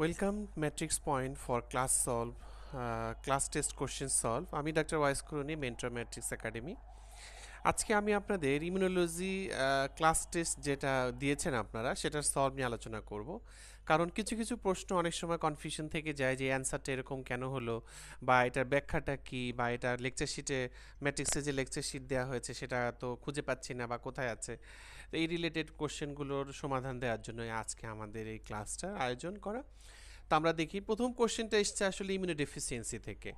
welcome Matrix point for class solve class test test solve আমি doctor Owais Qurni mentor Matrix academy আজকে আমি আপনাদের immunology class test যেটা দিয়েছেন আপনারা সেটার সলভ নিয়ে আলোচনা করব কারণ কিছু কিছু প্রশ্ন অনেক সময় কনফিউশন থেকে যায় যে অ্যান্সারটা এরকম কেন হলো বা এটার ব্যাখ্যাটা কি বা এটার লেকচার শিটে ম্যাট্রিক্সে যে লেকচার শিট দেওয়া হয়েছে সেটা তো খুঁজে পাচ্ছি না বা কোথায় আছে তো এই রিলেটেড কোশ্চেনগুলোর সমাধান দেওয়ার জন্যই আজকে আমাদের এই ক্লাসটার আয়োজন করা তা আমরা দেখি প্রথম কোশ্চেনটা এসছে আসলে ইমিউনোডেফিসিয়েন্সি থেকে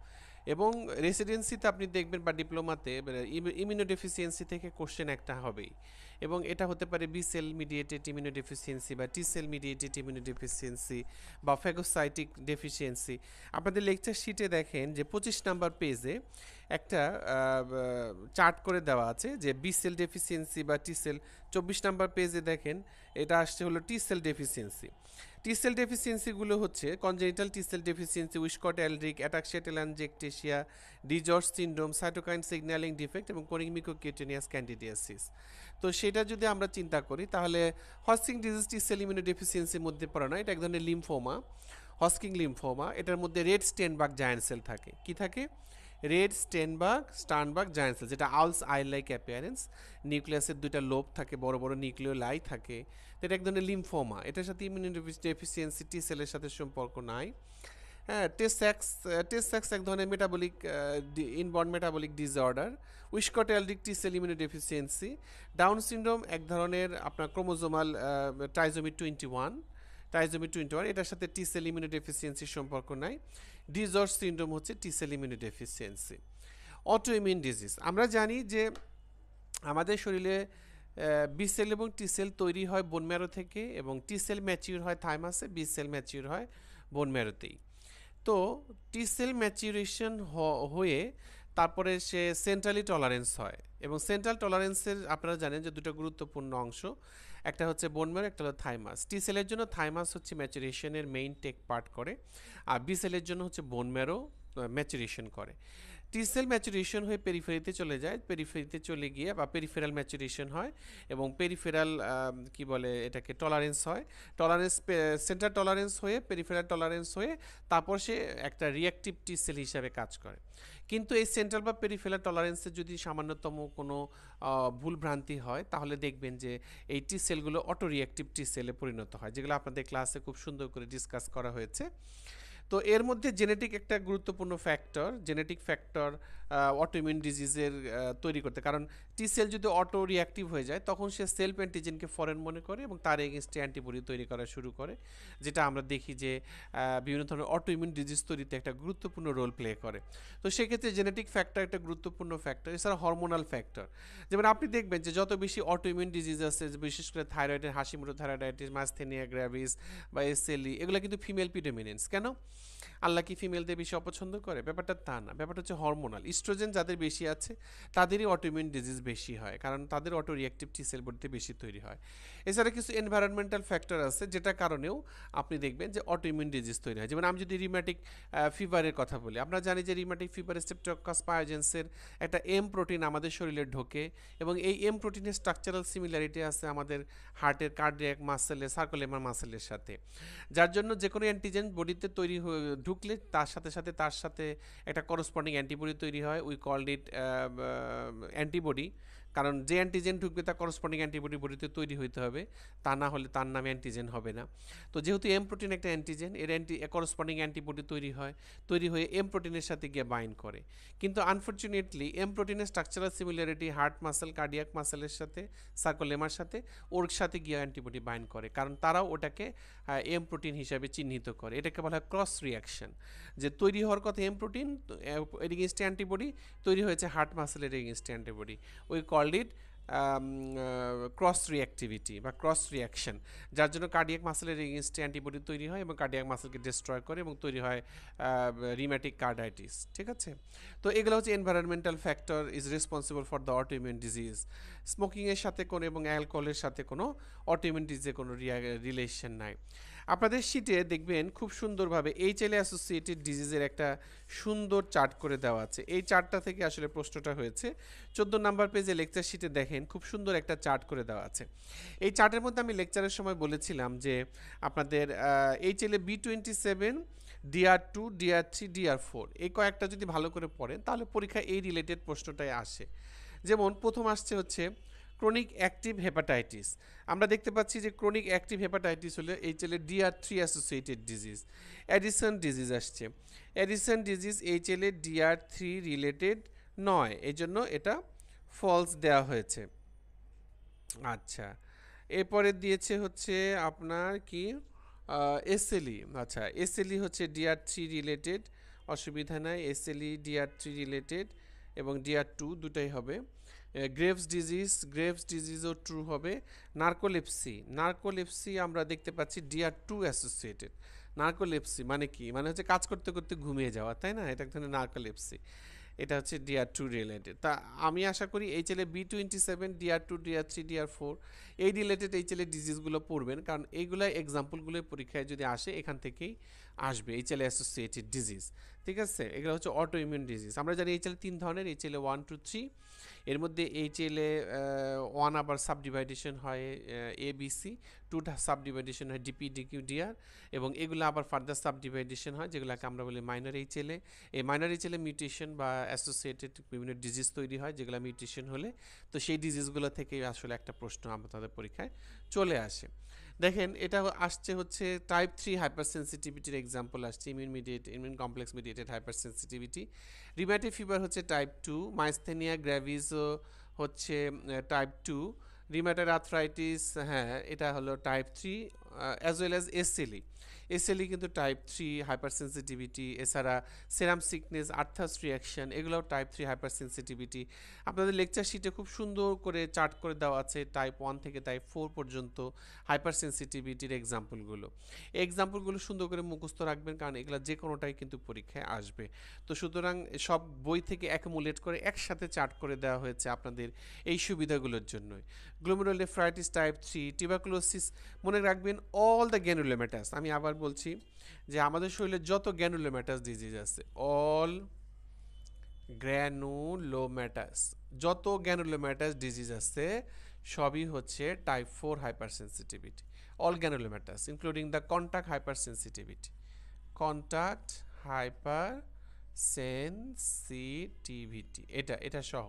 এবং রেসিডেন্সিতে আপনি দেখবেন বা ডিপ্লোমাতে ইমিউনোডেফিসিয়েন্সি থেকে কোশ্চেন একটা হবেই এবং এটা হতে পারে বি সেল মিডিয়েটেড ইমিউনোডেফিসিয়েন্সি বা টি সেল মিডিয়েটেড ইমিউনোডেফিসিয়েন্সি বা ফ্যাগোসাইটিক ডেফিসিয়েন্সি আপনাদের লেকচার শিটে দেখেন যে পঁচিশ নাম্বার পেজে একটা চার্ট করে দেওয়া আছে যে বি সেল ডেফিসিয়েন্সি বা টি সেল চব্বিশ নাম্বার পেজে দেখেন এটা আসছে হলো T cell deficiency T cell ডেফিসিয়েন্সিগুলো হচ্ছে congenital T cell deficiency Wiskott Aldrich ataxia telangiectasia DiGeorge syndrome cytokine signaling defect এবং কোরিংমিকো কিউটেনিয়াস ক্যান্ডিডিয়াসিস তো সেটা যদি আমরা চিন্তা করি তাহলে হস্টিং ডিজিজ টি সেল ইমিউনো ডেফিসিয়েন্সির মধ্যে পড়ে না এটা এক ধরনের লিমফোমা হস্কিং লিমফোমা এটার মধ্যে Reed Sternberg giant cell থাকে কি থাকে Reed Sternberg Sternberg giant cell যেটা আলস আই লাইক অ্যাপিয়ারেন্স নিউক্লিয়াসের দুইটা লোভ থাকে বড় বড় নিউক্লিয় লাই থাকে এটা এক ধরনের লিমফোমা এটার সাথে ইমিউন ডেফিসিয়েন্সি টি সেলের সাথে সম্পর্ক নাই হ্যাঁ টেস্যাক্স টেস্যাক্স এক ধরনের metabolic inborn metabolic disorder Wiskott Aldrich T cell immunodeficiency Down syndrome এক ধরনের আপনার chromosomal trisomy twenty one trisomy twenty one এটার সাথে টি সেল ইমিউনি ডেফিসিয়েন্সির সম্পর্ক নাই ডিজর্স সিন্ড্রোম হচ্ছে T cell immunodeficiency autoimmune disease আমরা জানি যে আমাদের শরীরে বিসেল এবং টিসেল তৈরি হয় বোন ম্যারো থেকে এবং টিসেল ম্যাচিউর হয় থাইমাসে বিসেল ম্যাচিউর হয় বোন ম্যারোতেই তো টিসেল ম্যাচিউরেশন হয়ে তারপরে সে সেন্ট্রালি টলারেন্স হয় এবং সেন্ট্রাল টলারেন্সের আপনারা জানেন যে দুটো গুরুত্বপূর্ণ অংশ একটা হচ্ছে বোনমের একটা হলো থাইমাস টি সেলের জন্য থাইমাস হচ্ছে ম্যাচুরেশনের মেইন টেক পার্ট করে আর বি সেলের জন্য হচ্ছে বোনমেরও ম্যাচুরেশন করে টি সেল ম্যাচুরেশন হয়ে পেরিফেরিতে চলে যায় পেরিফেরিতে চলে গিয়ে বা পেরিফেরাল ম্যাচুরেশন হয় এবং পেরিফেরাল কি বলে এটাকে টলারেন্স হয় টলারেন্স সেন্টার টলারেন্স হয়ে পেরিফেরাল টলারেন্স হয়ে তারপর সে একটা রিয়াকটিভ টি সেল হিসাবে কাজ করে কিন্তু এই সেন্ট্রাল বা পেরিফেরাল টলারেন্সে যদি সামান্যতম কোনো ভুলভ্রান্তি হয় তাহলে দেখবেন যে এই টি সেলগুলো অটো রিয়াকটিভ টি সেলে পরিণত হয় যেগুলো আপনাদের ক্লাসে খুব সুন্দর করে ডিসকাস করা হয়েছে তো এর মধ্যে জেনেটিক একটা গুরুত্বপূর্ণ ফ্যাক্টর জেনেটিক ফ্যাক্টর অটোমিউন ডিজিজের তৈরি করতে কারণ টি সেল যদি অটো রিয়াক্টিভ হয়ে যায় তখন সে সেলফ অ্যান্টিজেনকে ফরেন মনে করে এবং তার এগেনস্টে অ্যান্টিবডি তৈরি করা শুরু করে যেটা আমরা দেখি যে বিভিন্ন ধরনের অটো ইমিউন ডিজিজ তৈরিতে একটা গুরুত্বপূর্ণ রোল প্লে করে তো সেক্ষেত্রে জেনেটিক ফ্যাক্টর একটা গুরুত্বপূর্ণ ফ্যাক্টর এছাড়া হরমোনাল ফ্যাক্টর যেমন আপনি দেখবেন যে যত বেশি অটো ইমিউন ডিজিজ আছে বিশেষ করে থাইরয়েডের হাসিমুটো থাইরয়েডাইটিস মাস্থেনিয়া গ্র্যাভিস বা এসএলই e, এগুলো কিন্তু ফিমেল পিডোমিনেন্স কেন আল্লাহ কি ফিমেলদের বেশি অপছন্দ করে ব্যাপারটা তা না ব্যাপারটা হচ্ছে হরমোনাল ইস্ট্রোজেন যাদের বেশি আছে তাদেরই অটোমিউন ডিজিজ বেশি হয় কারণ তাদের অটো রিয়াক্টিভ টি সেল বডিতে বেশি তৈরি হয় এছাড়া কিছু এনভায়রনমেন্টাল ফ্যাক্টর আছে যেটা কারণেও আপনি দেখবেন যে অটোমিউন ডিজিজ তৈরি হয় যেমন আমি যদি রিমাটিক ফিভারের কথা বলি আমরা জানি যে রিমাটিক ফিভার স্টেপটকাস পায়োজেন্সের একটা এম প্রোটিন আমাদের শরীরে ঢোকে এবং এই এম প্রোটিনের স্ট্রাকচারাল সিমিলারিটি আছে আমাদের হার্টের কার্ডিয়াক মাসেলের সার্কোলেমার মাসেলের সাথে যার জন্য যে কোনো অ্যান্টিজেন বডিতে তৈরি ঢুকলে তার সাথে সাথে তার সাথে একটা করসপন্ডিং অ্যান্টিবডি তৈরি হয় উই কল্ড ইট অ্যান্টিবডি কারণ যে অ্যান্টিজেন ঢুকবে তা করসপন্ডিং অ্যান্টিবডি বডিতে তৈরি হইতে হবে তা না হলে তার নামে অ্যান্টিজেন হবে না তো যেহেতু এম প্রোটিন একটা অ্যান্টিজেন এর অ্যান্টি করসপন্ডিং অ্যান্টিবডি তৈরি হয় তৈরি হয়ে এম প্রোটিনের সাথে গিয়ে বাইন করে কিন্তু আনফর্চুনেটলি এম প্রোটিনের structural similarity heart muscle cardiac মাসেলের সাথে সার্কোলেমার সাথে ওর সাথে গিয়ে অ্যান্টিবডি বাইন করে কারণ তারাও ওটাকে এম প্রোটিন হিসাবে চিহ্নিত করে এটাকে বলা হয় ক্রস রিয়াকশন যে তৈরি হওয়ার কথা এম প্রোটিন এগেনস্ট অ্যান্টিবডি তৈরি হয়েছে হার্ট মাসেলের এগেনস্ট অ্যান্টিবডি ওই call called it cross reactivity বা ক্রস রিয়াকশন যার জন্য কার্ডিয়াক মাসেলের এগেনস্টে অ্যান্টিবডি তৈরি হয় এবং কার্ডিয়াক মাসেলকে ডিস্ট্রয় করে এবং তৈরি হয় রিম্যাটিক কার্ডাইটিস ঠিক আছে তো এগুলো হচ্ছে environmental factor is responsible for the autoimmune disease স্মোকিংয়ের সাথে কোনো এবং অ্যালকোহলের সাথে কোনো অটোইমিউন ডিজিজের কোনো রিলেশন নাই আপনাদের শীটে দেখবেন খুব সুন্দরভাবে এইচএলএ অ্যাসোসিয়েটেড ডিজিজের একটা সুন্দর চার্ট করে দেওয়া আছে এই চার্টটা থেকে আসলে প্রশ্নটা হয়েছে চোদ্দ নাম্বার পেজে লেকচার শিটে দেখেন খুব সুন্দর একটা চার্ট করে দেওয়া আছে এই চার্টের মধ্যে আমি লেকচারের সময় বলেছিলাম যে আপনাদের HLA B twenty seven DR two DR three DR four এই কয়েকটা যদি ভালো করে পড়েন তাহলে পরীক্ষা এই রিলেটেড প্রশ্নটাই আসে যেমন প্রথম আসছে হচ্ছে ক্রনিক অ্যাক্টিভ হেপাটাইটিস আমরা দেখতে পাচ্ছি যে ক্রনিক অ্যাক্টিভ হেপাটাইটিস হলে HLA DR three associated disease Addison disease আসছে Addison disease HLA DR three related নয় এই জন্য এটা ফলস দেওয়া হয়েছে আচ্ছা এরপরে দিয়েছে হচ্ছে আপনার কি এসএলই e, আচ্ছা এসএলই e হচ্ছে ডিআর থ্রি রিলেটেড অসুবিধা নাই এসএলই ডিআর থ্রি রিলেটেড এবং ডিআর টু দুটাই হবে গ্রেভস ডিজিজ গ্রেভস ডিজিজও ট্রু হবে নার্কোলেপসি নার্কোলেপসি আমরা দেখতে পাচ্ছি ডিআর টু অ্যাসোসিয়েটেড নার্কোলেপসি মানে কি মানে হচ্ছে কাজ করতে করতে ঘুমিয়ে যাওয়া তাই না এটা এক ধরনের নার্কোলেপসি এটা হচ্ছে ডিআর টু রিলেটেড তা আমি আশা করি এই ছেলে B twenty seven DR two DR three DR four এই রিলেটেড এই ছেলে ডিজিজগুলো পড়বেন কারণ এইগুলো এক্সাম্পলগুলো পরীক্ষায় যদি আসে এখান থেকেই আসবে এই ছেলে অ্যাসোসিয়েটেড ডিজিজ ঠিক আছে এগুলো হচ্ছে অটো ইমিউন ডিজিজ আমরা জানি এই ছেলে তিন ধরনের এই ছেলে এ ওয়ান টু থ্রি এর মধ্যে এই ছেলে ওয়ান আবার সাবডিভাইডেশন হয় এবিসি টুটা সাব ডিভাইডেশন হয় ডিপি ডিআর এবং এগুলো আবার ফার্দার সাব ডিভাইডেশন হয় যেগুলোকে আমরা বলি মাইনার এইচএলে এই মাইনার এইচএলে মিউটেশন বা অ্যাসোসিয়েটেড বিভিন্ন ডিজিজ তৈরি হয় যেগুলো মিউটেশন হলে তো সেই ডিজিজগুলো থেকে আসলে একটা প্রশ্ন আমাদের পরীক্ষায় চলে আসে দেখেন এটা আসছে হচ্ছে টাইপ থ্রি হাইপারসেন্সিটিভিটির এক্সাম্পল আসছে immune mediate immune complex mediated hypersensitivity rheumatic fever হচ্ছে টাইপ টু মাইস্থেনিয়া গ্র্যাভিজ হচ্ছে টাইপ টু রিমাটার আর্থ্রাইটিস হ্যাঁ এটা হলো type three as well as SLE SLE e কিন্তু টাইপ থ্রি হাইপার সেন্সিটিভিটি এছাড়া serum sickness Arthus reaction এগুলোও type three hypersensitivity আপনাদের lecture শিটে খুব সুন্দর করে চার্ট করে দেওয়া আছে টাইপ ওয়ান থেকে টাইপ ফোর পর্যন্ত হাইপার সেন্সিটিভিটির এক্সাম্পলগুলো এক্সাম্পলগুলো সুন্দর করে মুখস্থ রাখবেন কারণ এগুলো যে কোনোটাই কিন্তু পরীক্ষায় আসবে তো সুতরাং সব বই থেকে অ্যাকুমুলেট করে একসাথে চার্ট করে দেওয়া হয়েছে আপনাদের এই সুবিধাগুলোর জন্যই গ্লোমেরোলেফ্রাইটিস টাইপ থ্রি টিবাকুলোসিস মনে রাখবেন অল দ্য গ্যানুলোমেটাস আমি আবার বলছি যে আমাদের শরীরে যত গ্র্যানুলোম্যাটাস ডিজিজ আছে অল গ্র্যানুলোম্যাটাস যত গ্যানুলোম্যাটাস ডিজিজ আছে সবই হচ্ছে type four hypersensitivity all granulomatous including the contact hypersensitivity contact hypersensitivity এটা এটা সহ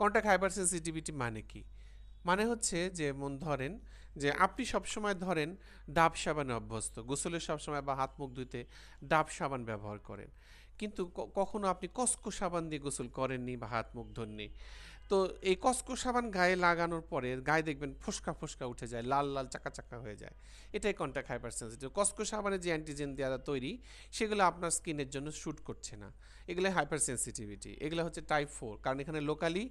কন্ট্যাক্ট হাইপার সেন্সিটিভিটি মানে কি মানে হচ্ছে যেমন ধরেন যে আপনি সবসময় ধরেন ডাব সাবানে অভ্যস্ত গোসলের সবসময় বা হাত মুখ ধুতে ডাব সাবান ব্যবহার করেন কিন্তু কখনো আপনি কসকো সাবান দিয়ে গোসল করেননি বা হাত মুখ ধরনি তো এই কসকো সাবান গায়ে লাগানোর পরে গায়ে দেখবেন ফোসকা ফোসকা উঠে যায় লাল লাল চাকা চাকা হয়ে যায় এটাই কন্ট্যাক্ট হাইপার সেন্সিটিভ কসকো সাবানে যে অ্যান্টিজেন দেওয়া তৈরি সেগুলো আপনার স্কিনের জন্য শ্যুট করছে না এগুলো হাইপার সেন্সিটিভিটি এগুলো হচ্ছে টাইপ ফোর কারণ এখানে লোকালি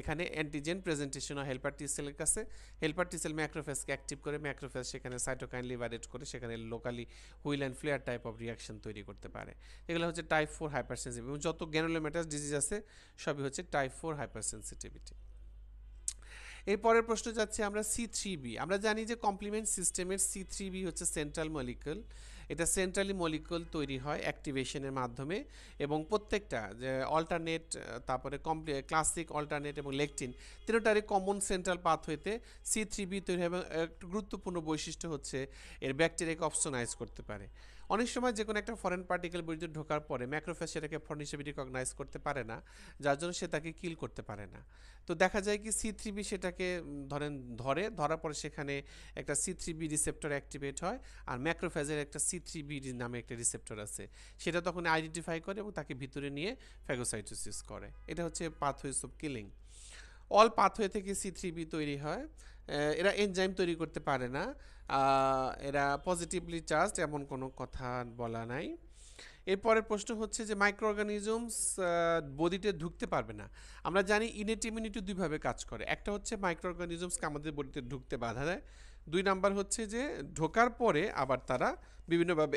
এখানে অ্যান্টিজেন প্রেজেন্টেশন হয় হেল্পার টি সেলের কাছে হেল্পার টি সেল ম্যাক্রোফেসকে অ্যাক্টিভ করে ম্যাক্রোফেস সেখানে সাইটোকাইন লিভারেট করে সেখানে locally wheal and flare type of reaction তৈরি করতে পারে এগুলো হচ্ছে টাইপ ফোর হাইপার সেন্সিটিভ এবং যত গ্যানোলোমেটাস ডিজিজ আছে সবই হচ্ছে টাইপ ফোর হাইপার সেন্সিটিভিটি এরপরের প্রশ্ন যাচ্ছে আমরা সি থ্রি বি আমরা জানি যে কমপ্লিমেন্ট সিস্টেমের সি থ্রি বি হচ্ছে সেন্ট্রাল মলিকুল এটা সেন্ট্রালি মলিকুল তৈরি হয় অ্যাক্টিভেশনের মাধ্যমে এবং প্রত্যেকটা যে অল্টারনেট তারপরে কমপ্লি ক্লাসিক অল্টারনেট এবং লেকটিন তিনটারই কমন সেন্ট্রাল পাথওয়েতে সি থ্রি বি তৈরি হয় এবং একটা গুরুত্বপূর্ণ বৈশিষ্ট্য হচ্ছে এর ব্যাকটেরিয়াকে অপশনাইজ করতে পারে অনেক সময় যে কোনো একটা ফরেন পার্টিকেল বিদ্যুৎ ঢোকার পরে ম্যাক্রোফেজ সেটাকে ফরেন হিসেবে রিকগনাইজ করতে পারে না যার জন্য সে তাকে কিল করতে পারে না তো দেখা যায় কি সি থ্রি বি সেটাকে ধরেন ধরে ধরার পরে সেখানে একটা C three B receptor activate হয় আর ম্যাক্রোফেজের একটা সি থ্রি বি নামে একটা রিসেপ্টর আছে সেটা তখন আইডেন্টিফাই করে এবং তাকে ভিতরে নিয়ে ফ্যাগোসাইটোসিস করে এটা হচ্ছে pathways of killing all pathway থেকে সি থ্রি বি তৈরি হয় এরা এনজাইম তৈরি করতে পারে না এরা পজিটিভলি চার্জ এমন কোনো কথা বলা নাই এরপরের প্রশ্ন হচ্ছে যে মাইক্রো অর্গানিজমস বডিতে ঢুকতে পারবে না আমরা জানি ইনেট ইমিউনিটি দুইভাবে কাজ করে একটা হচ্ছে মাইক্রো অর্গানিজমসকে আমাদের বডিতে ঢুকতে বাধা দেয় দুই নাম্বার হচ্ছে যে ঢোকার পরে আবার তারা বিভিন্নভাবে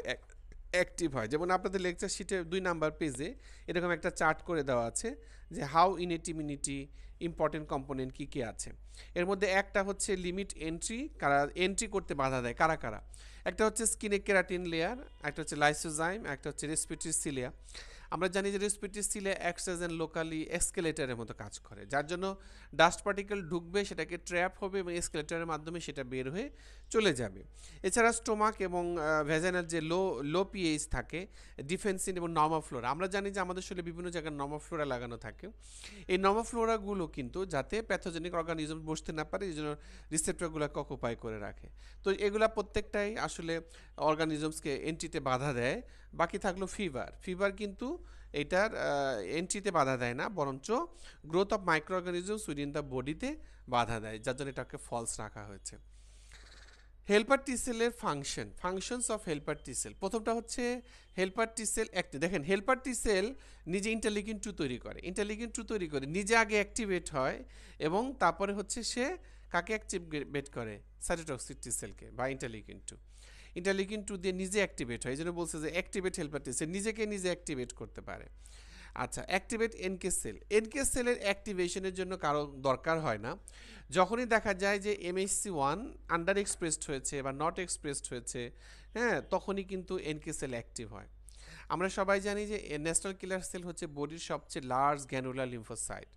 অ্যাক্টিভ হয় যেমন আপনাদের লেকচার শিটে দুই নাম্বার পেজে এরকম একটা চার্ট করে দেওয়া আছে যে how innate immunity important component কী কী আছে এর মধ্যে একটা হচ্ছে লিমিট এন্ট্রি কারা এন্ট্রি করতে বাধা দেয় কারা কারা একটা হচ্ছে স্কিনে কেরাটিন লেয়ার একটা হচ্ছে লাইসোজাইম একটা হচ্ছে লেয়ার আমরা জানি যে রেসপিটি সিলে অ্যাক্সেজেন লোকালি এসকেলেটারের মতো কাজ করে যার জন্য ডাস্ট পার্টিকেল ঢুকবে সেটাকে ট্র্যাপ হবে এবং এসকেলেটারের মাধ্যমে সেটা বের হয়ে চলে যাবে এছাড়া স্টোমাক এবং ভেজানাল যে লো লো পিএইচ থাকে ডিফেন্সিন এবং নমাফ্লোরা আমরা জানি যে আমাদের শরীরে বিভিন্ন জায়গায় নমাফ্লোরা লাগানো থাকে এই নমাফ্লোরাগুলো কিন্তু যাতে প্যাথোজেনিক অর্গানিজম বসতে না পারে এই জন্য রিসেপ্টরগুলোকে অকুপাই করে রাখে তো এগুলা প্রত্যেকটাই আসলে অর্গানিজমসকে এন্ট্রিতে বাধা দেয় বাকি থাকলো ফিভার ফিভার কিন্তু এটার এন্ট্রিতে বাধা দেয় না বরঞ্চ growth of microorganisms within the বডিতে বাধা দেয় যার জন্য এটাকে ফলস রাখা হয়েছে হেলপার টিসেলের function functions of helper T cell প্রথমটা হচ্ছে হেলপার টিসেল সেল অ্যাক্টিভ দেখেন হেলপার টিসেল নিজে ইন্টালিগিন টু তৈরি করে ইন্টালিগিন টু তৈরি করে নিজে আগে অ্যাক্টিভেট হয় এবং তারপরে হচ্ছে সে কাকে অ্যাক্টিভেট করে সাইটোটক্সিক টিসেলকে বা ইন্টালিগিন টু ইন্টারলিকিন টু দিয়ে নিজে অ্যাক্টিভেট হয় এই জন্য বলছে যে অ্যাক্টিভেট হেল্পার টি সেল নিজেকে নিজে অ্যাক্টিভেট করতে পারে আচ্ছা অ্যাক্টিভেট এনকে সেল এনকে সেলের অ্যাক্টিভেশনের জন্য কারো দরকার হয় না যখনই দেখা যায় যে এমএসসি ওয়ান আন্ডার এক্সপ্রেসড হয়েছে বা নট এক্সপ্রেসড হয়েছে হ্যাঁ তখনই কিন্তু এনকে সেল অ্যাক্টিভ হয় আমরা সবাই জানি যে ন্যাশনাল কিলার সেল হচ্ছে বডির সবচেয়ে লার্জ গ্যানুলার লিম্ফোসাইট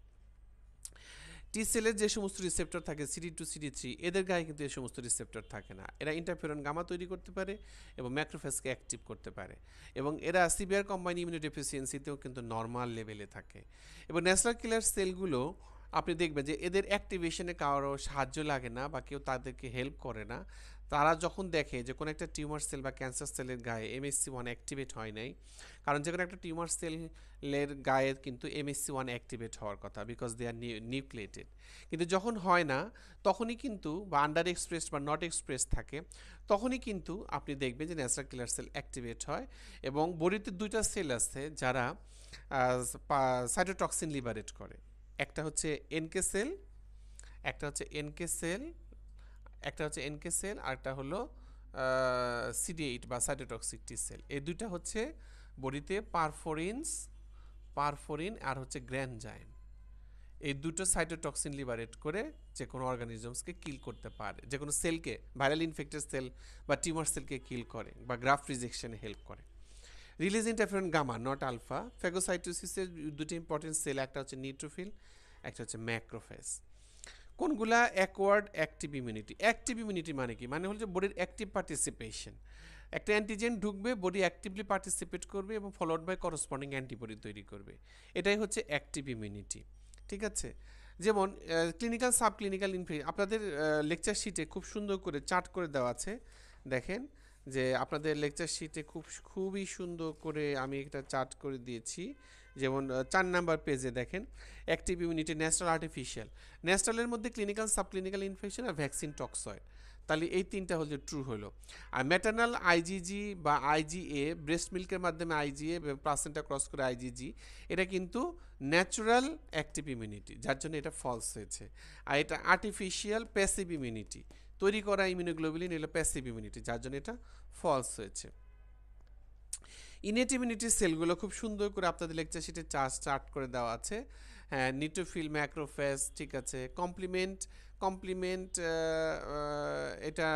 টি সেলের যে সমস্ত রিসেপ্টর থাকে সিডি টু সিডি থ্রি এদের গায়ে কিন্তু এই সমস্ত রিসেপ্টর থাকে না এরা ইন্টারফেরন গামা তৈরি করতে পারে এবং ম্যাক্রোফেসকে অ্যাক্টিভ করতে পারে এবং এরা সিভিয়ার কম্বাইন ইমিউনোডেফিসিয়েন্সিতেও কিন্তু নর্মাল লেভেলে থাকে এবং ন্যাশনাল কিলার সেলগুলো আপনি দেখবেন যে এদের অ্যাক্টিভেশনে কারো সাহায্য লাগে না বা কেউ তাদেরকে হেল্প করে না তারা যখন দেখে যে কোনো একটা টিউমার সেল বা ক্যান্সার সেলের গায়ে এমএসসি ওয়ান অ্যাক্টিভেট হয় নাই কারণ যে কোনো একটা টিউমার সেলের গায়ে কিন্তু এমএসসি ওয়ান অ্যাক্টিভেট হওয়ার কথা বিকজ দে আর নিউক্লিয়েটেড কিন্তু যখন হয় না তখনই কিন্তু বা আন্ডার এক্সপ্রেস বা নট এক্সপ্রেস থাকে তখনই কিন্তু আপনি দেখবেন যে ন্যাচারাল কিলার সেল অ্যাক্টিভেট হয় এবং বডিতে দুইটা সেল আছে যারা সাইটোটক্সিন লিবারেট করে একটা হচ্ছে এনকে সেল একটা হচ্ছে এনকে সেল একটা হচ্ছে এনকে সেল আরেকটা হলো সিডি এইট বা সাইটোটক্সিক টি সেল এই দুইটা হচ্ছে বডিতে পারফোরিনস পারফোরিন আর হচ্ছে গ্র্যানজাইম এই দুটো সাইটোটক্সিন লিবারেট করে যে কোনো অর্গানিজমসকে কিল করতে পারে যে কোনো সেলকে ভাইরাল ইনফেক্টেড সেল বা টিউমার সেলকে কিল করে বা গ্রাফ রিজেকশনে হেল্প করে release interferon gamma not alpha ফ্যাগোসাইটোসিসের দুটি ইম্পর্টেন্ট সেল একটা হচ্ছে নিউট্রোফিল একটা হচ্ছে ম্যাক্রোফেস কোনগুলা acquired active immunity active immunity মানে কি মানে হচ্ছে বডির অ্যাক্টিভ পার্টিসিপেশন একটা অ্যান্টিজেন ঢুকবে বডি অ্যাক্টিভলি পার্টিসিপেট করবে এবং ফলোড বাই করসপন্ডিং অ্যান্টিবডি তৈরি করবে এটাই হচ্ছে অ্যাক্টিভ ইমিউনিটি ঠিক আছে যেমন ক্লিনিক্যাল সাব ক্লিনিক্যাল ইনফে আপনাদের লেকচার শিটে খুব সুন্দর করে চার্ট করে দেওয়া আছে দেখেন যে আপনাদের লেকচার শিটে খুব খুবই সুন্দর করে আমি একটা চার্ট করে দিয়েছি যেমন চার নাম্বার পেজে দেখেন অ্যাক্টিভ ইউনিটি ন্যাচারাল আর্টিফিশিয়াল ন্যাচারালের মধ্যে ক্লিনিক্যাল সাবক্লিনিক্যাল ইনফেকশন আর ভ্যাকসিন টক্সয়েড তাহলে এই তিনটা হল যে ট্রু হলো আর ম্যাটার্নাল আইজিজি বা আইজিএ ব্রেস্ট মিল্কের মাধ্যমে আইজিএ প্লাসেন্টা ক্রস করে আইজিজি এটা কিন্তু ন্যাচুরাল অ্যাক্টিভ ইমিউনিটি যার জন্য এটা ফলস হয়েছে আর এটা আর্টিফিশিয়াল প্যাসিভ ইমিউনিটি তৈরি করা ইমিউনোগ্লোবিলিন এলো প্যাসিভ ইমিউনিটি যার জন্য এটা ফলস হয়েছে ইমিউনিটি সেলগুলো খুব সুন্দর করে আপনাদের লেকচার শিটে চার্জ চার্ট করে দেওয়া আছে হ্যাঁ নিটোফিল ম্যাক্রোফেস ঠিক আছে কমপ্লিমেন্ট কমপ্লিমেন্ট এটা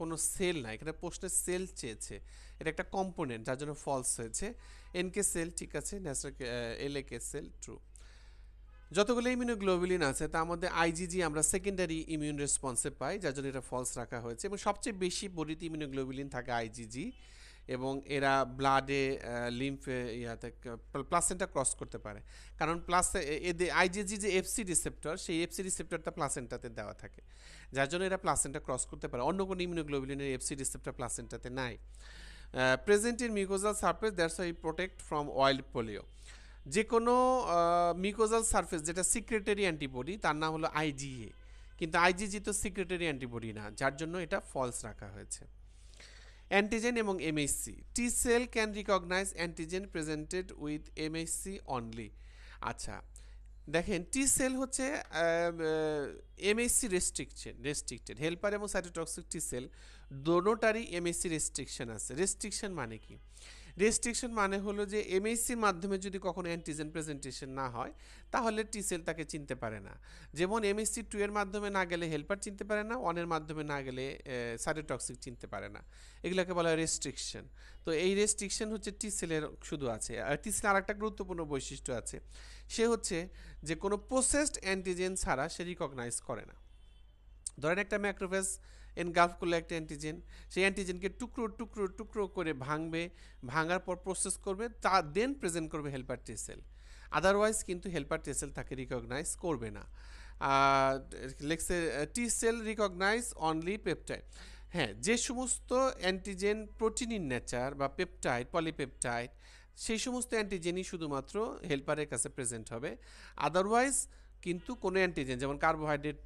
কোনো সেল না এখানে প্রশ্নের সেল চেয়েছে এটা একটা কম্পোনেন্ট যার জন্য ফলস হয়েছে এনকে সেল ঠিক আছে natural L K cell true যতগুলো ইমিউনোগ্লোবিলিন আছে তার মধ্যে আইজিজি আমরা সেকেন্ডারি ইমিউন রেসপন্সে পাই যার জন্য এটা ফলস রাখা হয়েছে এবং সবচেয়ে বেশি বরিত ইমিউনোগ্লোবিলিন থাকে আইজিজি এবং এরা ব্লাডে লিম্ফে ইয়াতে প্লাসেন্টা ক্রস করতে পারে কারণ প্লাস এদের আইজিজি যে এফসি রিসেপ্টর সেই এফসি রিসেপ্টরটা প্লাসেন্টাতে দেওয়া থাকে যার জন্য এরা প্লাসেন্টা ক্রস করতে পারে অন্য কোনো ইমিউনোগ্লোবিলিনের এফসি রিসেপ্টর প্লাসেন্টাতে নাই present in mucosal surface that's why protect from oral polio যে কোনো মিউকোজাল সারফেস যেটা সিক্রেটারি অ্যান্টিবডি তার নাম হলো আইজিএ কিন্তু আইজিজি তো সিক্রেটারি অ্যান্টিবডি না যার জন্য এটা ফলস রাখা হয়েছে অ্যান্টিজেন এবং MHC T cell can recognise antigen presented with MHC only আচ্ছা দেখেন টি সেল হচ্ছে এমএসসি রেস্ট্রিকশন রেস্ট্রিক্টেড হেল্পার এবং সাইটোটক্সিক টি সেল দোনোটারই এমএসসি রেস্ট্রিকশন আছে রেস্ট্রিকশন মানে কি রেস্ট্রিকশন মানে হলো যে এমএসসির মাধ্যমে যদি কখনো অ্যান্টিজেন প্রেজেন্টেশন না হয় তাহলে টি সেল তাকে চিনতে পারে না যেমন এমএসসি টু এর মাধ্যমে না গেলে হেল্পার চিনতে পারে না ওয়ানের মাধ্যমে না গেলে সাইটোটক্সিক চিনতে পারে না এগুলোকে বলা হয় রেস্ট্রিকশন তো এই রেস্ট্রিকশন হচ্ছে টি সেলের শুধু আছে আর টি সেলের আরেকটা গুরুত্বপূর্ণ বৈশিষ্ট্য আছে সে হচ্ছে যে কোনো প্রসেসড অ্যান্টিজেন ছাড়া সে রিকগনাইজ করে না ধরেন একটা ম্যাক্রোফেজ এনগালফ করলে একটা অ্যান্টিজেন সেই অ্যান্টিজেনকে টুকরো টুকরো টুকরো করে ভাঙবে ভাঙার পর প্রসেস করবে তা দেন প্রেজেন্ট করবে হেল্পার টি সেল আদারওয়াইজ কিন্তু হেল্পার টি সেল তাকে রিকগনাইজ করবে না লেগসে T cell recognise only peptide হ্যাঁ যে সমস্ত অ্যান্টিজেন প্রোটিনিন নেচার বা পেপটাইড পলিপেপটাইড সেই সমস্ত অ্যান্টিজেনই শুধুমাত্র হেল্পারের কাছে প্রেজেন্ট হবে আদারওয়াইজ কিন্তু কোনো অ্যান্টিজেন যেমন কার্বোহাইড্রেট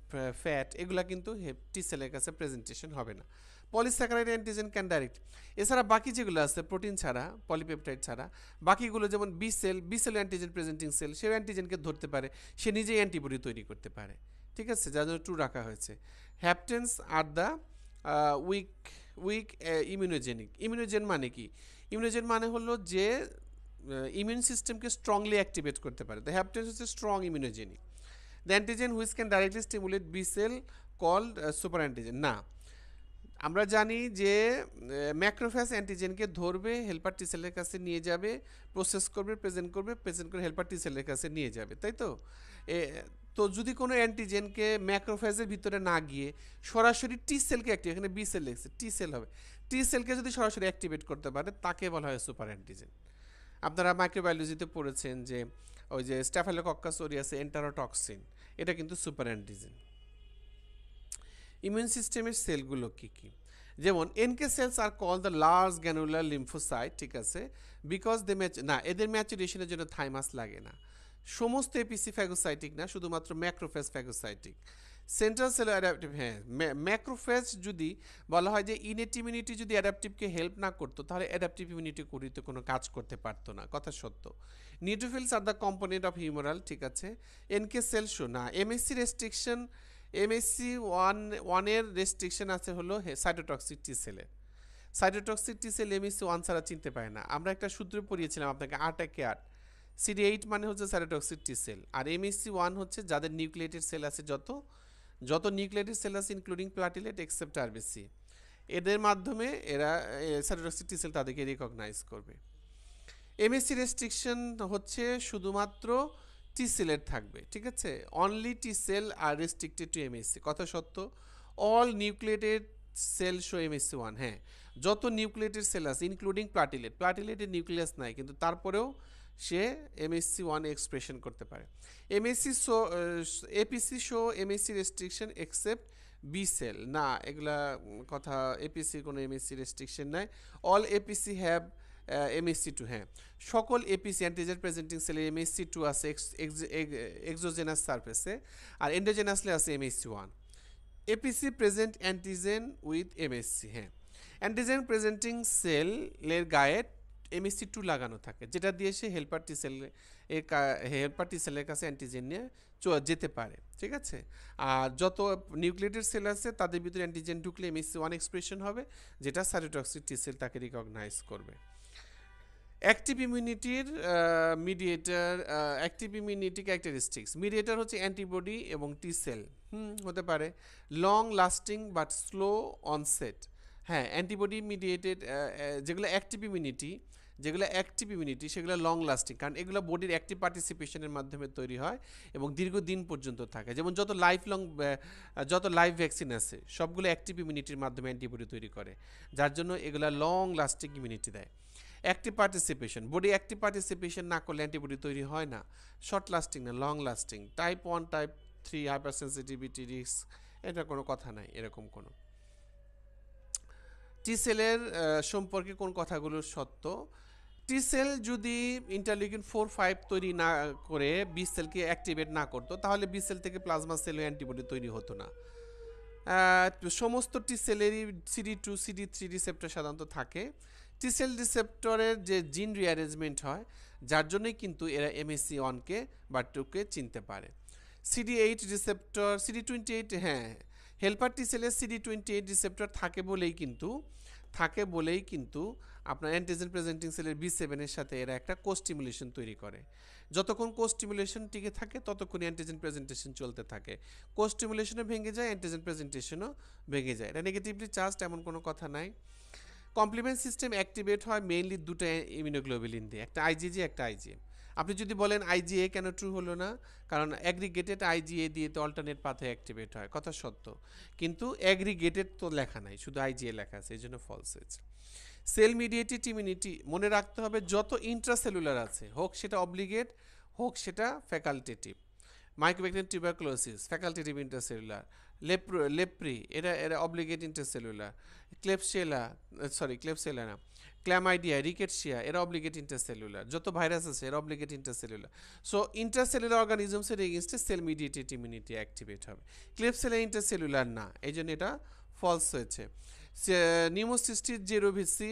ফ্যাট এগুলো কিন্তু টি সেলের কাছে প্রেজেন্টেশন হবে না পলিস্যাকারাইড অ্যান্টিজেন ক্যান ডাইরেক্ট এছাড়া বাকি যেগুলো আছে প্রোটিন ছাড়া পলিপেপটাইড ছাড়া বাকিগুলো যেমন B cell B cell antigen presenting cell সেও অ্যান্টিজেনকে ধরতে পারে সে নিজেই অ্যান্টিবডি তৈরি করতে পারে ঠিক আছে যার জন্য টু রাখা হয়েছে haptens are the weak weak immunogenic immunogen মানে কি ইমিউনোজেন মানে হলো যে ইমিউন সিস্টেমকে স্ট্রংলি অ্যাক্টিভেট করতে পারে দ্য হ্যাপটেন্স হচ্ছে strong immunogenic the antigen which can directly stimulate B cell called super antigen না আমরা জানি যে ম্যাক্রোফ্যাস uh, অ্যান্টিজেনকে ধরবে হেল্পার টি সেলের কাছে নিয়ে যাবে প্রসেস করবে প্রেজেন্ট করবে প্রেজেন্ট করে হেল্পার টি সেলের কাছে নিয়ে যাবে তাই তো তো যদি কোনো অ্যান্টিজেনকে ম্যাক্রোফেজের ভিতরে না গিয়ে সরাসরি টি সেলকে অ্যাক্টিভ এখানে বি সেল লিখছে টি সেল হবে টি সেলকে যদি সরাসরি অ্যাক্টিভেট করতে পারে তাকে বলা হয় সুপার অ্যান্টিজেন আপনারা মাইক্রোবায়োলজিতে পড়েছেন যে ওই যে স্ট্যাফেলোকক্কাস ওরিয়াসে এন্টারোটক্সিন এটা কিন্তু সুপার অ্যান্টিজেন ইমিউন সিস্টেমের সেলগুলো কী কী যেমন NK cells are call the large granular lymphocyte ঠিক আছে বিকজ দে ম্যাচ না এদের ম্যাচুরেশনের জন্য থাইমাস লাগে না সমস্ত এপিসি ফ্যাগোসাইটিক না শুধুমাত্র macrophages phagocytic central cell adaptive হ্যাঁ ম্যাক্রোফেজ যদি বলা হয় যে ইনেট ইমিউনিটি যদি অ্যাডাপটিভকে হেল্প না করতো তাহলে অ্যাডাপটিভ ইমিউনিটি করিতে কোনো কাজ করতে পারতো না কথা সত্য neutrophils are the component of humoral ঠিক আছে এনকে সেলসো না এমএসসি রেস্ট্রিকশন এমএসসি ওয়ান ওয়ানের রেস্ট্রিকশন আছে হলো সাইটোটক্সিক টি সেলের cytotoxic T cell MHC one ছাড়া চিনতে পারে না আমরা একটা সূত্র পড়িয়েছিলাম আপনাকে আট একে আট সিডি এইট মানে হচ্ছে সাইটোটক্সিক টি সেল আর এমএসসি ওয়ান হচ্ছে যাদের নিউক্লিয়েটেড সেল আছে যত যত নিউক্লিয়ারি সেল আছে ইনক্লুডিং প্লাটিলেট এক্সেপ্ট আরবিসি এদের মাধ্যমে এরা স্যাটোটক্সিক টি সেল তাদেরকে রিকগনাইজ করবে এমএসসি রেস্ট্রিকশন হচ্ছে শুধুমাত্র টি সেলের থাকবে ঠিক আছে only T cell are restricted to MHC কথা সত্য all nucleated cell show MHC one হ্যাঁ যত নিউক্লিয়েটেড সেল আছে ইনক্লুডিং প্লাটিলেট প্লাটিলেটের নিউক্লিয়াস নাই কিন্তু তারপরেও সে এমএসসি ওয়ান এক্সপ্রেশন করতে পারে MHC show APC show MHC restriction except B cell না এগুলা কথা এপিসি কোনো এমএসসি রেস্ট্রিকশন নাই all APC have MHC two হ্যাঁ সকল এপিসি অ্যান্টিজেন প্রেজেন্টিং সেলে এমএসসি টু আছে এক্সোজেনাস সার্ফেসে আর এন্ডোজেনাসলে আছে MHC one APC present antigen with MHC হ্যাঁ অ্যান্টিজেন প্রেজেন্টিং সেলের গায়ে এমএসসি টু লাগানো থাকে যেটা দিয়ে সে হেলপার টি সেল এর হেল্পার টি সেলের কাছে অ্যান্টিজেন নিয়ে যেতে পারে ঠিক আছে আর যত নিউক্লিয়েটেড সেল আছে তাদের ভিতরে অ্যান্টিজেন ঢুকলে এমএসসি ওয়ান এক্সপ্রেশন হবে যেটা স্যারোটক্সিক টি সেল তাকে রিকগনাইজ করবে অ্যাক্টিভ ইমিউনিটির mediator active immunity characteristics mediator হচ্ছে অ্যান্টিবডি এবং টি সেল হুম হতে পারে long lasting but slow onset হ্যাঁ অ্যান্টিবডি মিডিয়েটেড যেগুলো অ্যাক্টিভ ইমিউনিটি যেগুলো অ্যাক্টিভ ইমিউনিটি সেগুলো লং লাস্টিং কারণ এগুলো বডির অ্যাক্টিভ পার্টিসিপেশনের মাধ্যমে তৈরি হয় এবং দীর্ঘদিন পর্যন্ত থাকে যেমন যত লাইফ লং যত লাইভ ভ্যাকসিন আছে সবগুলো অ্যাক্টিভ ইমিউনিটির মাধ্যমে অ্যান্টিবডি তৈরি করে যার জন্য এগুলো লং লাস্টিং ইমিউনিটি দেয় active participation body active participation না করলে অ্যান্টিবডি তৈরি হয় না শর্ট লাস্টিং না long lasting type one type three hypersensitivity risk এটা কোনো কথা নাই এরকম কোনো টি সেলের সম্পর্কে কোন কথাগুলো সত্য টি সেল যদি ইন্টারলিউকিন ফোর ফাইভ তৈরি না করে বি সেলকে অ্যাক্টিভেট না করতো তাহলে বি সেল থেকে প্লাজমা সেল অ্যান্টিবডি তৈরি হতো না সমস্ত টি সেলেরই CD two CD three receptor সাধারণত থাকে টি সেল রিসেপ্টরের যে জিন রিঅ্যারেঞ্জমেন্ট হয় যার জন্যই কিন্তু এরা এমএসি ওয়ানকে বা টুকে চিনতে পারে CD eight receptor CD twenty eight হ্যাঁ হেল্পার টি সেলের সিডি টোয়েন্টি এইট রিসেপ্টর থাকে বলেই কিন্তু থাকে বলেই কিন্তু আপনার অ্যান্টিজেন প্রেজেন্টিং সেলের বি সেভেনের সাথে এরা একটা কোস্টিমুলেশন তৈরি করে যতক্ষণ কোস্টিমুলেশন টিকে থাকে ততক্ষণই অ্যান্টিজেন প্রেজেন্টেশন চলতে থাকে কোস্টিমুলেশনও ভেঙে যায় অ্যান্টিজেন প্রেজেন্টেশনও ভেঙে যায় এটা নেগেটিভলি চার্জ এমন কোনো কথা নাই কমপ্লিমেন্ট সিস্টেম অ্যাক্টিভেট হয় মেইনলি দুটো ইমিউনোগ্লোবিলিন দিয়ে একটা আইজিজি একটা আইজিএম আপনি যদি বলেন আইজিএ কেন ট্রু হলো না কারণ অ্যাগ্রিগেটেড আইজিএ দিয়ে তো অল্টারনেট পাথে অ্যাক্টিভেট হয় কথা সত্য কিন্তু অ্যাগ্রিগেটেড তো লেখা নাই শুধু আইজিএ লেখা আছে এই জন্য ফলস হয়েছে সেল মিডিয়েটেড ইমিউনিটি মনে রাখতে হবে যত ইন্ট্রাসেলুলার আছে হোক সেটা অব্লিগেট হোক সেটা facultative Mycobacterium tuberculosis facultative intercellular লেপ্র লেপ্রি এরা এরা obligate intercellular Klebsiella sorry Klebsiella না ক্ল্যামাইডিয়া রিকেটসিয়া এরা অব্লিগেট ইন্টারসেলুলার যত ভাইরাস আছে এরা অব্লিগেট ইন্টারসেলুলার সো ইন্টারসেলুলার অর্গানিজমসের এগেনস্টে সেল মিডিয়েটেড ইমিউনিটি অ্যাক্টিভেট হবে ক্লিপ সেলে ইন্টারসেলুলার না এই জন্য এটা ফলস হয়েছে Pneumocystis jirovecii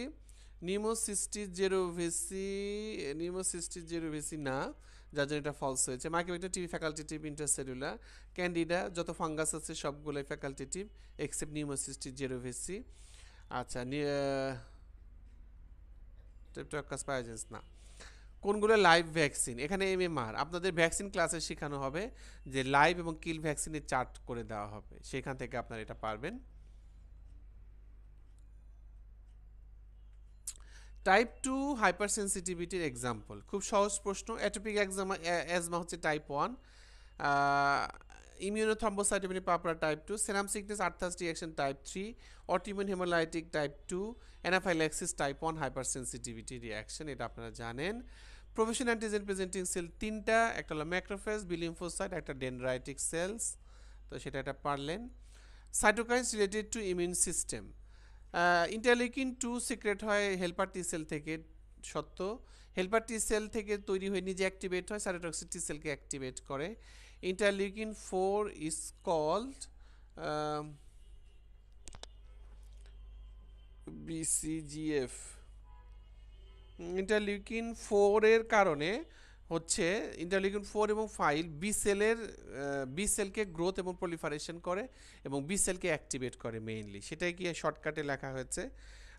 Pneumocystis jirovecii Pneumocystis jirovecii না যার জন্য এটা ফলস হয়েছে mycobacteria TB facultative intercellular Candida যত ফাঙ্গাস আছে সবগুলোই ফ্যাকাল্টিটিভ এক্সেপ্ট নিউমোসিস্টিস জেরোভিসি আচ্ছা স্টেপটক কাসপাইজেন্স না কোনগুলো লাইভ ভ্যাকসিন এখানে এমএমআর আপনাদের ভ্যাকসিন ক্লাসে শেখানো হবে যে লাইভ এবং কিল ভ্যাকসিনের চার্ট করে দেওয়া হবে সেখান থেকে আপনারা এটা পারবেন টাইপ টু হাইপার সেন্সিটিভিটির এক্সাম্পল খুব সহজ প্রশ্ন অ্যাটোপিক এক্সাম অ্যাজমা হচ্ছে টাইপ ওয়ান ইমিউনোথ্রম্বোসাইটোপেনিক পাপড়া type two serum sickness Arthus reaction type three autoimmune haemolytic type two anaphylaxis type one sensitivity reaction এটা আপনারা জানেন প্রফেশন অ্যান্টিজেন প্রেজেন্টিং সেল তিনটা একটা হলো ম্যাক্রোফেস বিলিম্ফোসাইট একটা ডেনড্রাইটিক সেলস তো সেটা এটা পারলেন cytokines related to immune system interleukin two secrete হয় হেলপার টি সেল থেকে সত্য হেলপার টি সেল থেকে তৈরি হয়ে নিজে অ্যাক্টিভেট হয় সাইটোটক্সিক টি সেলকে অ্যাক্টিভেট করে interleukin 4 is called um, BCGF 4 ফোরের কারণে হচ্ছে ইন্টারলিউকিন ফোর এবং ফাইল বি সেলের বি সেলকে গ্রোথ এবং প্রলিফারেশন করে এবং বি সেলকে অ্যাক্টিভেট করে মেইনলি সেটাই কি শর্টকাটে লেখা হয়েছে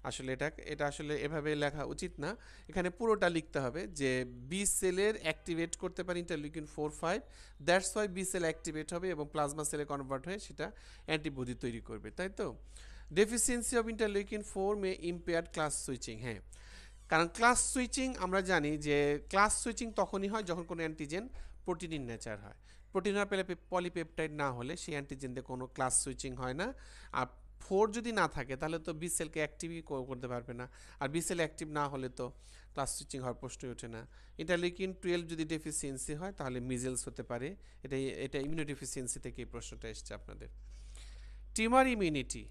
আসলে এটা এটা আসলে এভাবে লেখা উচিত না এখানে পুরোটা লিখতে হবে যে বি সেলের অ্যাক্টিভেট করতে পারি interleukin four five that's why B cell activate হবে এবং প্লাজমা সেলে কনভার্ট হয়ে সেটা অ্যান্টিবডি তৈরি করবে তাই তো deficiency of interleukin four may impair class switching হ্যাঁ কারণ ক্লাস সুইচিং আমরা জানি যে ক্লাস সুইচিং তখনই হয় যখন কোনো অ্যান্টিজেন প্রোটিনের নেচার হয় প্রোটিন পেলে পলিপেপটাইড না হলে সেই অ্যান্টিজেন দিয়ে কোনো ক্লাস সুইচিং হয় না আর ফোর যদি না থাকে তাহলে তো বিসেলকে অ্যাক্টিভই করতে পারবে না আর বিসেল অ্যাক্টিভ না হলে তো ক্লাস টিচিং হওয়ার প্রশ্নই ওঠে না ইন্টারলিকিন টুয়েলভ যদি ডেফিসিয়েন্সি হয় তাহলে মিজেলস হতে পারে এটা এটা ডেফিসিয়েন্সি থেকে এই প্রশ্নটা এসছে আপনাদের টিমার ইমিউনিটি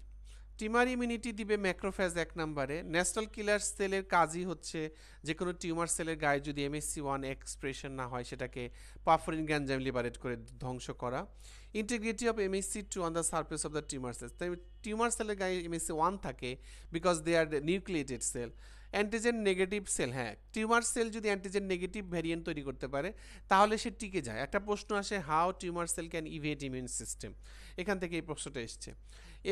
টিমার ইমিউনিটি দিবে ম্যাক্রোফ্যাজ এক নম্বরে ন্যাশনাল কিলার সেলের কাজই হচ্ছে যে কোনো টিউমার সেলের গায়ে যদি এমএসসি ওয়ান এক্সপ্রেশন না হয় সেটাকে পাফরিন গ্যাঞ্জাম লিবারেট করে ধ্বংস করা integrity of MHC two on the surface of the tumour cell তাই টিউমার সেলের গায়ে এমএসসি ওয়ান থাকে because they are nucleated cell antigen negative cell হ্যাঁ টিউমার সেল যদি অ্যান্টিজেন নেগেটিভ ভ্যারিয়েন্ট তৈরি করতে পারে তাহলে সে টিকে যায় একটা প্রশ্ন আসে how tumour cell can evade immune system এখান থেকে এই প্রশ্নটা এসছে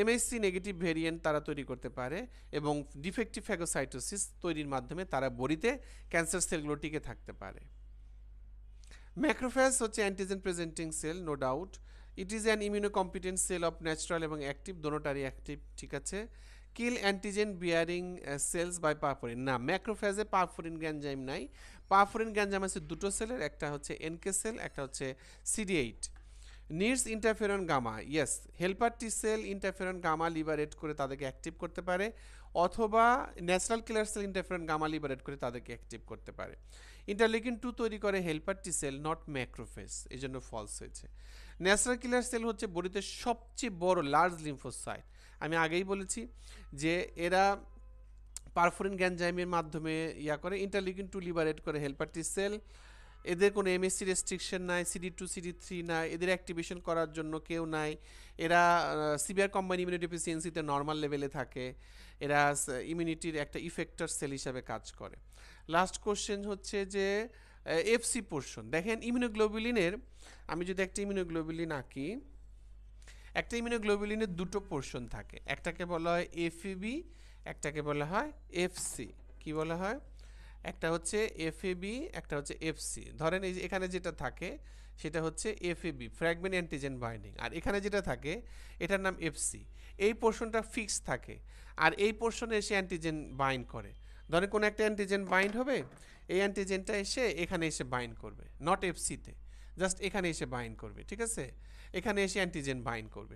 এমএসসি নেগেটিভ ভ্যারিয়েন্ট তারা তৈরি করতে পারে এবং ডিফেক্টিভ ফ্যাগোসাইটোসিস তৈরির মাধ্যমে তারা বড়িতে ক্যান্সার সেলগুলো টিকে থাকতে পারে ম্যাক্রোফ্যাস হচ্ছে antigen presenting cell no doubt it is an immunocompetent cell of natural এবং অ্যাক্টিভ দোনোটারই অ্যাক্টিভ ঠিক আছে kill antigen bearing cells by perforin না ম্যাক্রোফেজে পাফরিন গ্যানজাইম নাই পাফরিন গ্যাঞ্জাম আছে দুটো সেলের একটা হচ্ছে এনকে সেল একটা হচ্ছে CD eight needs interferon gamma yes helper T cell interferon gamma liberate করে তাদেরকে অ্যাক্টিভ করতে পারে অথবা natural killer cell interferon gamma liberate করে তাদেরকে অ্যাক্টিভ করতে পারে ইন্টারলিকিন টু তৈরি করে helper T cell not macrophages এই জন্য ফলস হয়েছে ন্যাচারাল কিলার সেল হচ্ছে বডিতে সবচেয়ে বড় লার্জ লিম্ফোসাইট আমি আগেই বলেছি যে এরা পারফোরিন গ্যানজাইমের মাধ্যমে ইয়া করে ইন্টারলিউকিন টু লিবারেট করে হেল্পার টি সেল এদের কোনো এমএসসি রেস্ট্রিকশন নাই সিডি টু সিডি থ্রি নাই এদের অ্যাক্টিভেশন করার জন্য কেউ নাই এরা সিভিয়ার কম্বাইন ইমিউনিডিফিসিয়েন্সিতে নর্মাল লেভেলে থাকে এরা ইমিউনিটির একটা ইফেক্টর সেল হিসাবে কাজ করে লাস্ট কোশ্চেন হচ্ছে যে এফসি পোর্শন দেখেন ইমিউনোগ্লোবিলিনের আমি যদি একটা ইমিউনোগ্লোবিলিন আঁকি একটা ইমিউনোগ্লোবিলিনের দুটো পোর্শন থাকে একটাকে বলা হয় এফএবি একটাকে বলা হয় এফসি কি বলা হয় একটা হচ্ছে এফএবি একটা হচ্ছে এফসি ধরেন এই এখানে যেটা থাকে সেটা হচ্ছে এফএবি ফ্র্যাগমেন্ট অ্যান্টিজেন বাইন্ডিং আর এখানে যেটা থাকে এটার নাম এফসি এই পোর্শনটা ফিক্স থাকে আর এই পোর্শনে এসে অ্যান্টিজেন বাইন্ড করে ধরেন কোনো একটা অ্যান্টিজেন বাইন্ড হবে এই অ্যান্টিজেনটা এসে এখানে এসে বাইন্ড করবে নট এফসিতে জাস্ট এখানে এসে বাইন্ড করবে ঠিক আছে এখানে এসে অ্যান্টিজেন বাইন্ড করবে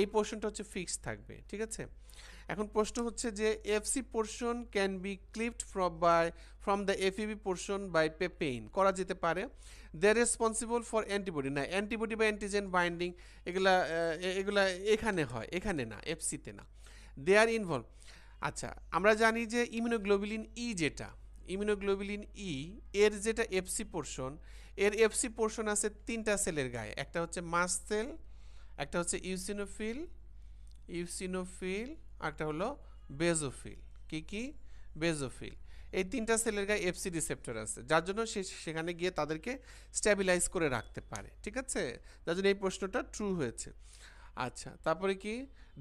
এই পোর্শনটা হচ্ছে ফিক্স থাকবে ঠিক আছে এখন প্রশ্ন হচ্ছে যে Fc portion can be clipped from by from the Fab portion by papain করা যেতে পারে দে রেসপন্সিবল ফর অ্যান্টিবডি না অ্যান্টিবডি বা অ্যান্টিজেন বাইন্ডিং এগুলা এগুলা এখানে হয় এখানে না এফসিতে না দে আর ইনভলভ আচ্ছা আমরা জানি যে ইমিউনোগ্লোবিলিন ই e যেটা ইমিউনোগ্লোবিলিন ই e, এর যেটা এফসি পোর্শন এর এফসি পোর্শন আছে তিনটা সেলের গায়ে একটা হচ্ছে মাস্ট সেল একটা হচ্ছে ইউসিনোফিল ইউসিনোফিল একটা হলো বেজোফিল কি কি বেজোফিল এই তিনটা সেলের গায়ে এফসি রিসেপ্টর আছে যার জন্য সে সেখানে গিয়ে তাদেরকে স্ট্যাবিলাইজ করে রাখতে পারে ঠিক আছে যার জন্য এই প্রশ্নটা ট্রু হয়েছে আচ্ছা তারপরে কি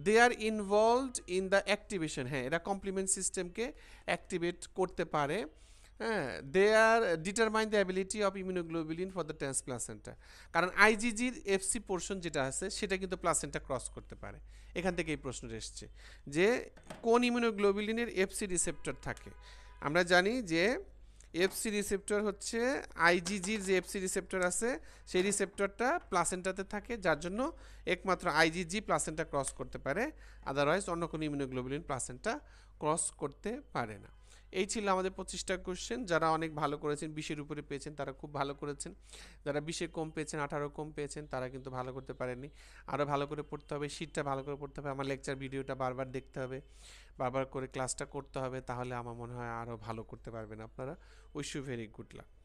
they are involved in the activation হ্যাঁ এরা কমপ্লিমেন্ট সিস্টেমকে অ্যাক্টিভেট করতে পারে হ্যাঁ they are determine the ability of immunoglobulin for the trans placenta কারণ আইজিজির এফসি পোর্শন যেটা আছে সেটা কিন্তু প্লাসেন্টা ক্রস করতে পারে এখান থেকে এই প্রশ্নটা এসছে যে কোন ইমিউনোগ্লোবিলিনের এফসি রিসেপ্টর থাকে আমরা জানি যে এফসি রিসেপ্টর হচ্ছে আইজিজির যে এফসি রিসেপ্টর আছে সেই রিসেপ্টরটা প্লাসেন্টাতে থাকে যার জন্য একমাত্র আইজিজি প্লাসেন্টা ক্রস করতে পারে আদারওয়াইজ অন্য কোনো ইমিউনোগ্লোবুলিন প্লাসেন্টা ক্রস করতে পারে না এই ছিল আমাদের পঁচিশটা কোশ্চেন যারা অনেক ভালো করেছেন বিশের উপরে পেয়েছেন তারা খুব ভালো করেছেন যারা বিশে কম পেয়েছেন আঠারো কম পেয়েছেন তারা কিন্তু ভালো করতে পারেনি আরও ভালো করে পড়তে হবে শীটটা ভালো করে পড়তে হবে আমার লেকচার ভিডিওটা বারবার দেখতে হবে বারবার করে ক্লাসটা করতে হবে তাহলে আমার মনে হয় আরও ভালো করতে পারবেন আপনারা wish you very good lakh